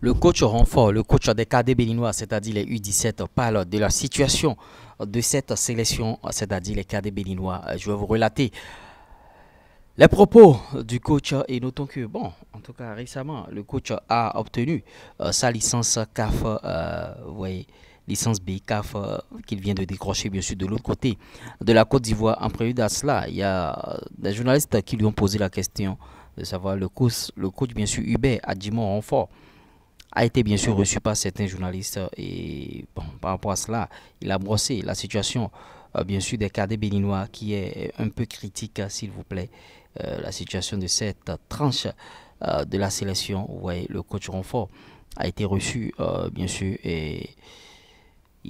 Le coach renfort, le coach des cadets béninois, c'est-à-dire les U17, parle de la situation de cette sélection, c'est-à-dire les cadets béninois. Je vais vous relater les propos du coach et notons que, bon, en tout cas récemment, le coach a obtenu euh, sa licence CAF, voyez, euh, licence B, CAF, euh, qu'il vient de décrocher bien sûr de l'autre côté de la Côte d'Ivoire. En prélude à cela, il y a des journalistes qui lui ont posé la question de savoir le coach, le coach bien sûr Hubert mon Renfort a été bien sûr reçu par certains journalistes euh, et bon, par rapport à cela, il a brossé la situation euh, bien sûr des cadets béninois qui est euh, un peu critique, s'il vous plaît, la situation de cette tranche de la sélection. Vous le coach Ronfort a été reçu, bien sûr, et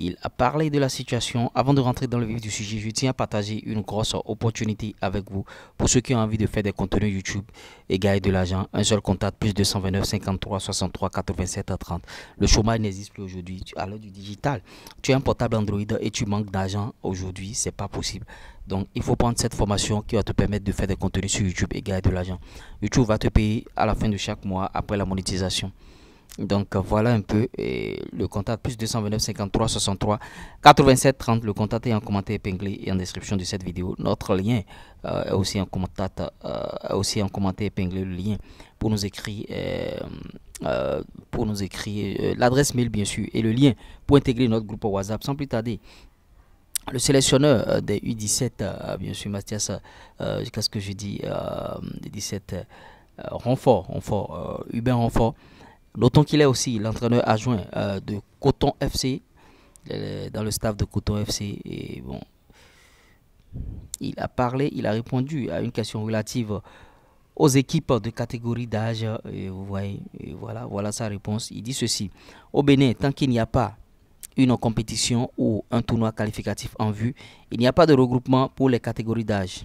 il a parlé de la situation. Avant de rentrer dans le vif du sujet, je tiens à partager une grosse opportunité avec vous. Pour ceux qui ont envie de faire des contenus YouTube et gagner de l'argent, un seul contact, plus 229 53 63 87 30. Le chômage n'existe plus aujourd'hui à l'heure du digital. Tu as un portable Android et tu manques d'argent aujourd'hui, c'est pas possible. Donc, il faut prendre cette formation qui va te permettre de faire des contenus sur YouTube et gagner de l'argent. YouTube va te payer à la fin de chaque mois après la monétisation. Donc euh, voilà un peu et le contact plus 229 53 63 87 30. Le contact est en commentaire épinglé et en description de cette vidéo. Notre lien euh, est aussi en commentaire, euh, aussi en commentaire épinglé le lien pour nous écrire. pour nous écrire l'adresse mail bien sûr et le lien pour intégrer notre groupe WhatsApp sans plus tarder le sélectionneur des U17 bien sûr Mathias qu'est-ce que je dis des 17 renfort renfort Hubert renfort D'autant qu'il est aussi l'entraîneur adjoint euh, de Coton FC, dans le staff de Coton FC. Et bon, il a parlé, il a répondu à une question relative aux équipes de catégorie d'âge. Vous voyez, voilà, voilà sa réponse. Il dit ceci. Au Bénin, tant qu'il n'y a pas une compétition ou un tournoi qualificatif en vue, il n'y a pas de regroupement pour les catégories d'âge.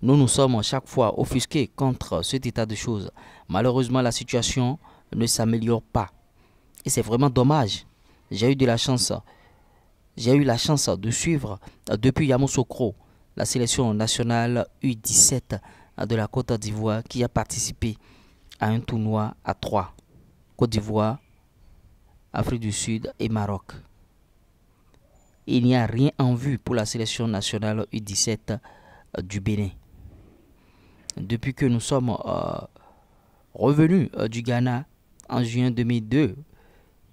Nous nous sommes chaque fois offusqués contre cet état de choses. Malheureusement, la situation ne s'améliore pas. Et c'est vraiment dommage. J'ai eu de la chance. J'ai eu la chance de suivre euh, depuis Yamoussoukro la sélection nationale U17 euh, de la Côte d'Ivoire qui a participé à un tournoi à trois. Côte d'Ivoire, Afrique du Sud et Maroc. Il n'y a rien en vue pour la sélection nationale U17 euh, du Bénin. Depuis que nous sommes revenus du Ghana, en juin 2002,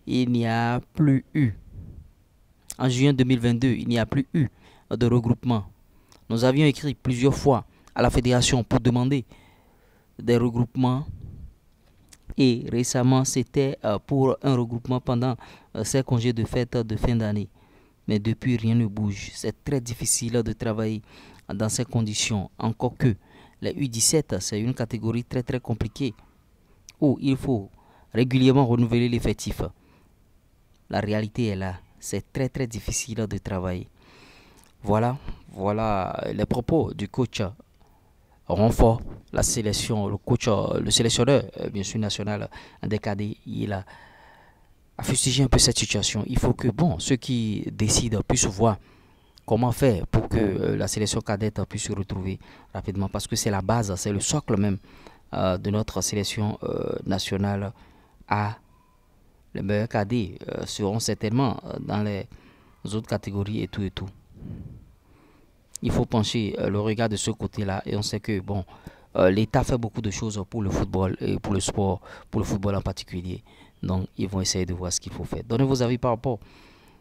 il n'y a plus eu. En juin 2022, il n'y a plus eu de regroupement. Nous avions écrit plusieurs fois à la fédération pour demander des regroupements. Et récemment, c'était euh, pour un regroupement pendant ces euh, congés de fête de fin d'année. Mais depuis, rien ne bouge. C'est très difficile de travailler dans ces conditions. Encore que les U17, c'est une catégorie très très compliquée où il faut régulièrement renouveler l'effectif. La réalité est là. C'est très très difficile de travailler. Voilà, voilà les propos du coach renfort la sélection, le coach, le sélectionneur, euh, bien sûr, national décadé, il a, fustigé un peu cette situation. Il faut que, bon, ceux qui décident puissent voir comment faire pour que euh, la sélection cadette puisse se retrouver rapidement, parce que c'est la base, c'est le socle même euh, de notre sélection nationale ah, Les meilleurs cadets euh, seront certainement euh, dans les autres catégories et tout et tout. Il faut pencher euh, le regard de ce côté-là et on sait que, bon, l'État fait beaucoup de choses pour le football et pour le sport, pour le football en particulier. Donc, ils vont essayer de voir ce qu'il faut faire. Donnez vos avis par rapport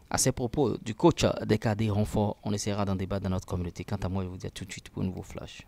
à ces propos du coach des cadets renforts. On essaiera d'en débattre dans notre communauté. Quant à moi, je vous dis à tout de suite pour un nouveau flash.